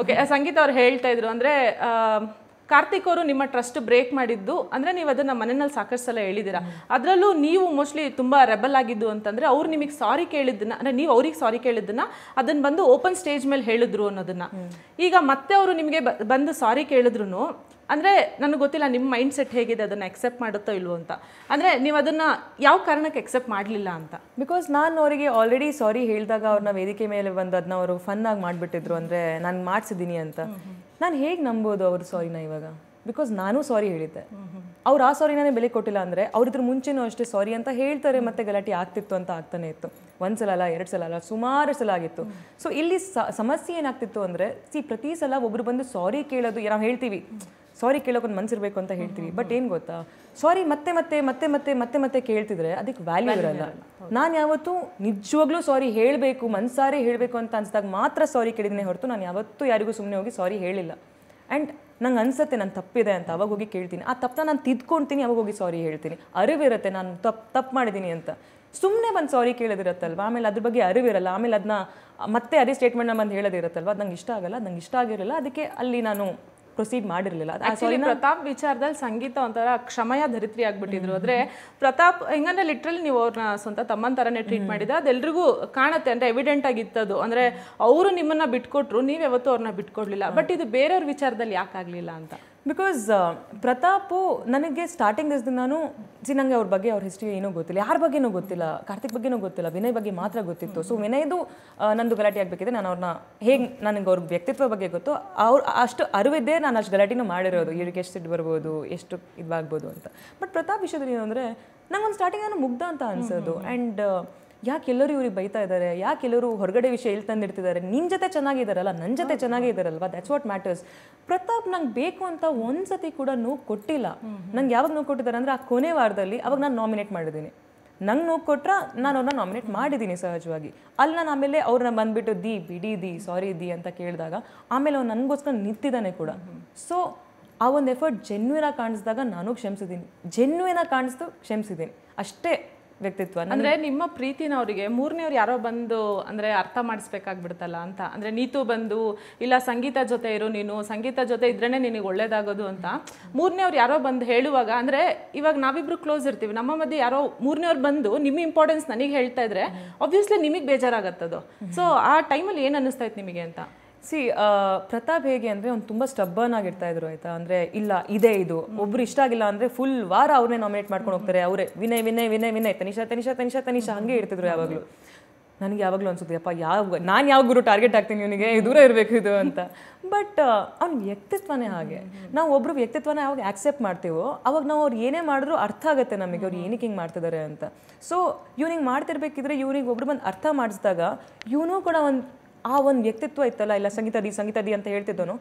okay ಸಂಗೀತ ಅವ್ರು ಹೇಳ್ತಾ ಇದ್ರು ಅಂದ್ರೆ ಕಾರ್ತಿಕ್ ಅವರು ನಿಮ್ಮ ಟ್ರಸ್ಟ್ ಬ್ರೇಕ್ ಮಾಡಿದ್ದು ಅಂದ್ರೆ ನೀವು ಅದನ್ನ ಮನೆಯಲ್ಲಿ ಸಾಕಷ್ಟು ಸಲ ಹೇಳಿದ್ದೀರಾ ಅದರಲ್ಲೂ ನೀವು ಮೋಸ್ಟ್ಲಿ ತುಂಬಾ ರೆಬಲ್ ಆಗಿದ್ದು ಅಂತಂದ್ರೆ ಅವ್ರು ನಿಮಗೆ ಸಾರಿ ಕೇಳಿದ್ದನ್ನ ಅಂದ್ರೆ ನೀವು ಅವ್ರಿಗೆ ಸಾರಿ ಕೇಳಿದ್ದನ್ನ ಅದನ್ನ ಬಂದು ಓಪನ್ ಸ್ಟೇಜ್ ಮೇಲೆ ಹೇಳಿದ್ರು ಅನ್ನೋದನ್ನ ಈಗ ಮತ್ತೆ ಅವರು ನಿಮಗೆ ಬಂದು ಸಾರಿ ಕೇಳಿದ್ರು ಅಂದರೆ ನನಗೆ ಗೊತ್ತಿಲ್ಲ ನಿಮ್ಮ ಮೈಂಡ್ ಸೆಟ್ ಹೇಗಿದೆ ಅದನ್ನು ಎಕ್ಸೆಪ್ಟ್ ಮಾಡುತ್ತೋ ಇಲ್ವೋ ಅಂತ ಅಂದರೆ ನೀವು ಅದನ್ನು ಯಾವ ಕಾರಣಕ್ಕೆ ಎಕ್ಸೆಪ್ಟ್ ಮಾಡಲಿಲ್ಲ ಅಂತ ಬಿಕಾಸ್ ನಾನು ಅವರಿಗೆ ಆಲ್ರೆಡಿ ಸಾರಿ ಹೇಳಿದಾಗ ಅವ್ರನ್ನ ವೇದಿಕೆ ಮೇಲೆ ಬಂದು ಅದನ್ನ ಅವರು ಫನ್ನಾಗಿ ಮಾಡಿಬಿಟ್ಟಿದ್ರು ಅಂದರೆ ನಾನು ಮಾಡಿಸಿದ್ದೀನಿ ಅಂತ ನಾನು ಹೇಗೆ ನಂಬೋದು ಅವರು ಸಾರಿನ ಇವಾಗ ಬಿಕಾಸ್ ನಾನು ಸಾರಿ ಹೇಳಿದ್ದೆ ಅವ್ರು ಆ ಸಾರಿನೇ ಬೆಲೆ ಕೊಟ್ಟಿಲ್ಲ ಅಂದರೆ ಅವ್ರಿದ್ರ ಮುಂಚೆನೂ ಅಷ್ಟೇ ಸಾರಿ ಅಂತ ಹೇಳ್ತಾರೆ ಮತ್ತೆ ಗಲಾಟೆ ಆಗ್ತಿತ್ತು ಅಂತ ಆಗ್ತಾನೆ ಇತ್ತು ಒಂದು ಸಲ ಅಲ್ಲ ಎರಡು ಸಲ ಅಲ್ಲ ಸುಮಾರು ಸಲ ಆಗಿತ್ತು ಸೊ ಇಲ್ಲಿ ಸಮಸ್ಯೆ ಏನಾಗ್ತಿತ್ತು ಅಂದರೆ ಸಿ ಪ್ರತಿ ಸಲ ಒಬ್ರು ಬಂದು ಸಾರಿ ಕೇಳೋದು ನಾವು ಹೇಳ್ತೀವಿ ಸಾರಿ ಕೇಳೋಕೊಂದು ಮನಸ್ಸಿರಬೇಕು ಅಂತ ಹೇಳ್ತೀವಿ ಬಟ್ ಏನು ಗೊತ್ತಾ ಸಾರಿ ಮತ್ತೆ ಮತ್ತೆ ಮತ್ತೆ ಮತ್ತೆ ಮತ್ತೆ ಮತ್ತೆ ಕೇಳ್ತಿದ್ರೆ ಅದಕ್ಕೆ ವ್ಯಾಲ್ಯೂ ಇರಲ್ಲ ನಾನು ಯಾವತ್ತೂ ನಿಜವಾಗ್ಲೂ ಸಾರಿ ಹೇಳಬೇಕು ಮನ್ಸಾರೆ ಹೇಳಬೇಕು ಅಂತ ಅನ್ಸಿದಾಗ ಮಾತ್ರ ಸಾರಿ ಕೇಳಿದ್ನೇ ಹೊರತು ನಾನು ಯಾವತ್ತೂ ಯಾರಿಗೂ ಸುಮ್ಮನೆ ಹೋಗಿ ಸಾರಿ ಹೇಳಿಲ್ಲ ಆ್ಯಂಡ್ ನಂಗೆ ಅನ್ಸುತ್ತೆ ನಾನು ತಪ್ಪಿದೆ ಅಂತ ಅವಾಗ ಹೋಗಿ ಕೇಳ್ತೀನಿ ಆ ತಪ್ಪನ್ನ ನಾನು ತಿದ್ಕೊಳ್ತೀನಿ ಅವಾಗ ಹೋಗಿ ಸಾರಿ ಹೇಳ್ತೀನಿ ಅರಿವಿರುತ್ತೆ ನಾನು ತಪ್ಪು ತಪ್ಪು ಮಾಡಿದ್ದೀನಿ ಅಂತ ಸುಮ್ಮನೆ ಬಂದು ಸಾರಿ ಕೇಳೋದಿರತ್ತಲ್ವ ಆಮೇಲೆ ಅದ್ರ ಬಗ್ಗೆ ಅರಿವಿರಲ್ಲ ಆಮೇಲೆ ಅದನ್ನ ಮತ್ತೆ ಅದೇ ಸ್ಟೇಟ್ಮೆಂಟ್ನ ಬಂದು ಹೇಳೋದಿರತ್ತಲ್ವ ಅದು ನಂಗೆ ಇಷ್ಟ ಆಗಲ್ಲ ನಂಗೆ ಇಷ್ಟ ಆಗಿರಲ್ಲ ಅದಕ್ಕೆ ಅಲ್ಲಿ ನಾನು ಪ್ರೊಸೀಡ್ ಮಾಡಿರಲಿಲ್ಲ ಪ್ರತಾಪ್ ವಿಚಾರದಲ್ಲಿ ಸಂಗೀತ ಒಂಥರ ಕ್ಷಮಯ ಧರಿತ್ರಿ ಆಗ್ಬಿಟ್ಟಿದ್ರು ಆದ್ರೆ ಪ್ರತಾಪ್ ಹೆಂಗಂದ್ರೆ ಲಿಟ್ರಲಿ ನೀವು ಅವ್ರನ್ನ ಸ್ವಂತ ತಮ್ಮನ್ ಥರನೇ ಟ್ರೀಟ್ ಮಾಡಿದ ಅದೆಲ್ಲರಿಗೂ ಕಾಣುತ್ತೆ ಅಂದ್ರೆ ಎವಿಡೆಂಟ್ ಆಗಿತ್ತದು ಅಂದ್ರೆ ಅವರು ನಿಮ್ಮನ್ನ ಬಿಟ್ಕೊಟ್ರು ನೀವು ಯಾವತ್ತೂ ಅವ್ರನ್ನ ಬಿಟ್ಕೊಡ್ಲಿಲ್ಲ ಬಟ್ ಇದು ಬೇರೆಯವ್ರ ವಿಚಾರದಲ್ಲಿ ಯಾಕಾಗಲಿಲ್ಲ ಅಂತ ಬಿಕಾಸ್ uh, ಪ್ರತಾಪು ನನಗೆ ಸ್ಟಾರ್ಟಿಂಗ್ ದಿವಸದಿಂದ ನಾನು ಸಿ ನನಗೆ ಅವ್ರ ಬಗ್ಗೆ ಅವ್ರ ಹಿಸ್ಟ್ರಿ ಏನೂ ಗೊತ್ತಿಲ್ಲ ಯಾರ ಬಗ್ಗೆನೂ ಗೊತ್ತಿಲ್ಲ ಕಾರ್ತಿಕ್ ಬಗ್ಗೆನೂ ಗೊತ್ತಿಲ್ಲ ವಿನಯ್ ಬಗ್ಗೆ ಮಾತ್ರ ಗೊತ್ತಿತ್ತು ಸೊ ವಿನಯ್ದು ನಂದು ಗಲಾಟೆ ಆಗಬೇಕಿದೆ ನಾನು ಅವ್ರನ್ನ ಹೇಗೆ ನನಗೆ ಅವ್ರ ವ್ಯಕ್ತಿತ್ವ ಬಗ್ಗೆ ಗೊತ್ತು ಅವ್ರು ಅಷ್ಟು ಅರಿವಿದ್ದೇ ನಾನು ಅಷ್ಟು ಗಲಾಟೆನೂ ಮಾಡಿರೋದು ಇವ್ರಿಗೆ ಎಷ್ಟು ಸಿಟ್ಟು ಬರ್ಬೋದು ಎಷ್ಟು ಇದಾಗ್ಬೋದು ಅಂತ ಬಟ್ ಪ್ರತಾಪ್ ವಿಷಯದಲ್ಲಿ ಏನು ಅಂದರೆ ಒಂದು ಸ್ಟಾರ್ಟಿಂಗ್ ನಾನು ಮುಗ್ದ ಅಂತ ಅನಿಸೋದು ಆ್ಯಂಡ್ ಯಾಕೆ ಎಲ್ಲರೂ ಇವ್ರಿಗೆ ಬೈತಾ ಇದ್ದಾರೆ ಯಾಕೆ ಎಲ್ಲರೂ ಹೊರಗಡೆ ವಿಷಯ ಇಲ್ಲಿ ತಂದಿರ್ತಿದ್ದಾರೆ ನಿನ್ನ ಜೊತೆ ಚೆನ್ನಾಗಿದ್ದಾರಲ್ಲ ನನ್ನ ಜೊತೆ ಚೆನ್ನಾಗಿದ್ದಾರಲ್ವಾ that's that's what matters Pratap ನಂಗೆ ಬೇಕು ಅಂತ ಒಂದ್ಸತಿ ಕೂಡ ನೋವು ಕೊಟ್ಟಿಲ್ಲ ನಂಗೆ ಯಾವಾಗ ನೋವು ಕೊಟ್ಟಿದ್ದಾರೆ ಅಂದರೆ ಆ ಕೊನೆ ವಾರದಲ್ಲಿ ಅವಾಗ ನಾನು ನಾಮಿನೇಟ್ ಮಾಡಿದ್ದೀನಿ ನಂಗೆ ನೋವು ಕೊಟ್ಟರೆ ನಾನು ಅವ್ರನ್ನ ನಾಮಿನೇಟ್ ಮಾಡಿದ್ದೀನಿ ಸಹಜವಾಗಿ ಅಲ್ಲಿ ನಾನು ಆಮೇಲೆ ಅವ್ರನ್ನ ಬಂದುಬಿಟ್ಟು ದಿ ಬಿಡಿ ದಿ ಸಾರಿ ದಿ ಅಂತ ಕೇಳಿದಾಗ ಆಮೇಲೆ ಅವ್ನು ನನಗೋಸ್ಕರ ನಿಂತಿದ್ದಾನೆ ಕೂಡ ಸೊ ಆ ಒಂದು ಎಫರ್ಟ್ ಜೆನ್ಯೂನಾಗಿ ಕಾಣಿಸ್ದಾಗ ನಾನು ಕ್ಷಮಿಸಿದ್ದೀನಿ ಜೆನ್ಯೂನಾಗಿ ಕಾಣಿಸ್ತು ಕ್ಷಮಿಸಿದ್ದೀನಿ ಅಷ್ಟೇ ವ್ಯಕ್ತಿತ್ವ ಅಂದ್ರೆ ನಿಮ್ಮ ಪ್ರೀತಿನ ಅವರಿಗೆ ಅವ್ರು ಯಾರೋ ಬಂದು ಅಂದ್ರೆ ಅರ್ಥ ಮಾಡಿಸ್ಬೇಕಾಗ್ಬಿಡ್ತಲ್ಲ ಅಂತ ಅಂದ್ರೆ ನೀತು ಬಂದು ಇಲ್ಲ ಸಂಗೀತ ಜೊತೆ ಇರು ನೀನು ಸಂಗೀತ ಜೊತೆ ಇದ್ರೇನೆ ನಿನಗೆ ಒಳ್ಳೇದಾಗೋದು ಅಂತ ಮೂರನೇ ಅವ್ರು ಯಾರೋ ಬಂದು ಹೇಳುವಾಗ ಅಂದ್ರೆ ಇವಾಗ ನಾವಿಬ್ರು ಕ್ಲೋಸ್ ಇರ್ತೀವಿ ನಮ್ಮ ಮಧ್ಯೆ ಯಾರೋ ಮೂರನೇ ಅವ್ರು ಬಂದು ನಿಮ್ಮ ಇಂಪಾರ್ಟೆನ್ಸ್ ನನಗೆ ಹೇಳ್ತಾ ಇದ್ರೆ ಆಬ್ವಿಯಸ್ಲಿ ನಿಮಗೆ ಬೇಜಾರಾಗತ್ತದು ಸೊ ಆ ಟೈಮಲ್ಲಿ ಏನು ಅನಿಸ್ತಾ ಇತ್ತು ನಿಮಗೆ ಅಂತ ಸಿ ಪ್ರತಾಪ್ ಹೇಗೆ ಅಂದರೆ ಅವ್ನು ತುಂಬ ಸ್ಟಬ್ಬನ್ ಆಗಿರ್ತಾ ಇದ್ರು ಆಯಿತಾ ಅಂದರೆ ಇಲ್ಲ ಇದೇ ಇದು ಒಬ್ರು ಇಷ್ಟ ಆಗಿಲ್ಲ ಅಂದರೆ ಫುಲ್ ವಾರ ಅವ್ರನ್ನೇ ನಾಮಿನೇಟ್ ಮಾಡ್ಕೊಂಡು ಹೋಗ್ತಾರೆ ಅವರೇ ವಿನಯ್ ವಿನಯ್ ವಿನಯ್ ವಿನಯ್ ತನಿಷಾ ತನಿಷಾ ತನಿಷಾ ತನಿಷಾ ಹಾಗೆ ಇರ್ತಿದ್ರು ಯಾವಾಗಲೂ ನನಗೆ ಯಾವಾಗಲೂ ಅಪ್ಪ ಯಾವ ನಾನು ಯಾವ ಗುರು ಟಾರ್ಗೆಟ್ ಆಗ್ತೀನಿ ಇವನಿಗೆ ದೂರ ಇರಬೇಕು ಇದು ಅಂತ ಬಟ್ ಅವ್ನ ವ್ಯಕ್ತಿತ್ವನೇ ಹಾಗೆ ನಾವು ಒಬ್ಬರು ವ್ಯಕ್ತಿತ್ವನ ಯಾವಾಗ ಆಕ್ಸೆಪ್ಟ್ ಮಾಡ್ತೀವೋ ಅವಾಗ ನಾವು ಅವ್ರು ಏನೇ ಮಾಡಿದ್ರು ಅರ್ಥ ಆಗುತ್ತೆ ನಮಗೆ ಅವ್ರು ಏನಕ್ಕೆ ಹಿಂಗೆ ಮಾಡ್ತಿದ್ದಾರೆ ಅಂತ ಸೊ ಇವ್ನಿಗೆ ಮಾಡ್ತಿರ್ಬೇಕಿದ್ರೆ ಇವ್ರಿಗೆ ಒಬ್ರು ಬಂದು ಅರ್ಥ ಮಾಡಿಸಿದಾಗ ಇವನು ಕೂಡ ಒಂದು ಆ ಒಂದು ವ್ಯಕ್ತಿತ್ವ ಇತ್ತಲ್ಲ ಇಲ್ಲ ಸಂಗೀತ ಸಂಗೀತದಿ ಸಂಗೀತ ದಿ ಅಂತ ಆಗಿ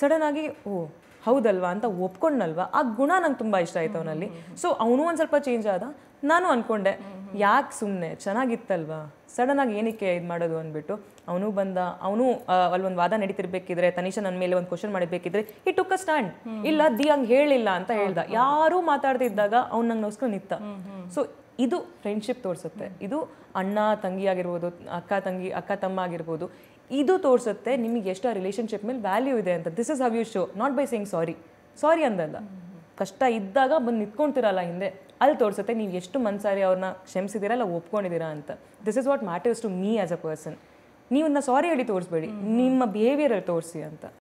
ಸಡನ್ನಾಗಿ ಓ ಹೌದಲ್ವಾ ಅಂತ ಒಪ್ಕೊಂಡ್ನಲ್ವಾ ಆ ಗುಣ ನಂಗೆ ತುಂಬ ಇಷ್ಟ ಆಯ್ತು ಅವನಲ್ಲಿ ಸೊ ಅವನು ಒಂದು ಸ್ವಲ್ಪ ಚೇಂಜ್ ಆದ ನಾನು ಅಂದ್ಕೊಂಡೆ ಯಾಕೆ ಸುಮ್ಮನೆ ಚೆನ್ನಾಗಿತ್ತಲ್ವಾ ಆಗಿ ಏನಕ್ಕೆ ಇದು ಮಾಡೋದು ಅಂದ್ಬಿಟ್ಟು ಅವನು ಬಂದ ಅವನು ಅಲ್ಲೊಂದು ವಾದ ನಡೀತಿರ್ಬೇಕಿದ್ರೆ ತನಿಷ ನನ್ನ ಮೇಲೆ ಒಂದು ಕ್ವಶನ್ ಮಾಡಬೇಕಿದ್ರೆ ಈ ಟುಕ್ ಅ ಸ್ಟ್ಯಾಂಡ್ ಇಲ್ಲ ದಿ ಹಂಗೆ ಹೇಳಿಲ್ಲ ಅಂತ ಹೇಳ್ದ ಯಾರು ಮಾತಾಡ್ತಿದ್ದಾಗ ಅವ್ನು ನಂಗೆ ನೋಸ್ಕೊಂಡು ನಿತ್ತ ಸೊ ಇದು ಫ್ರೆಂಡ್ಶಿಪ್ ತೋರಿಸುತ್ತೆ ಇದು ಅಣ್ಣ ತಂಗಿ ಆಗಿರ್ಬೋದು ಅಕ್ಕ ತಂಗಿ ಅಕ್ಕ ತಮ್ಮ ಆಗಿರ್ಬೋದು ಇದು ತೋರಿಸುತ್ತೆ ನಿಮಗೆ ಎಷ್ಟು ಆ ರಿಲೇಷನ್ಶಿಪ್ ಮೇಲೆ ವ್ಯಾಲ್ಯೂ ಇದೆ ಅಂತ this is how you show not by saying sorry sorry ಅಂದಲ್ಲ ಕಷ್ಟ ಇದ್ದಾಗ ಬಂದು ನಿಂತ್ಕೊಂತಿರಲ್ಲ ಹಿಂದೆ ಅಲ್ಲಿ ತೋರಿಸುತ್ತೆ ನೀವು ಎಷ್ಟು ಮನ್ಸಾರಿ ಅವ್ರನ್ನ ಕ್ಷಮಿಸಿದ್ದೀರಾ ಅಲ್ಲ ಒಪ್ಕೊಂಡಿದ್ದೀರಾ ಅಂತ this is what matters to me as a person ನೀವು ಸಾರಿ ಹೇಳಿ ತೋರಿಸ್ಬೇಡಿ ನಿಮ್ಮ ಬಿಹೇವಿಯರಲ್ಲಿ ತೋರಿಸಿ ಅಂತ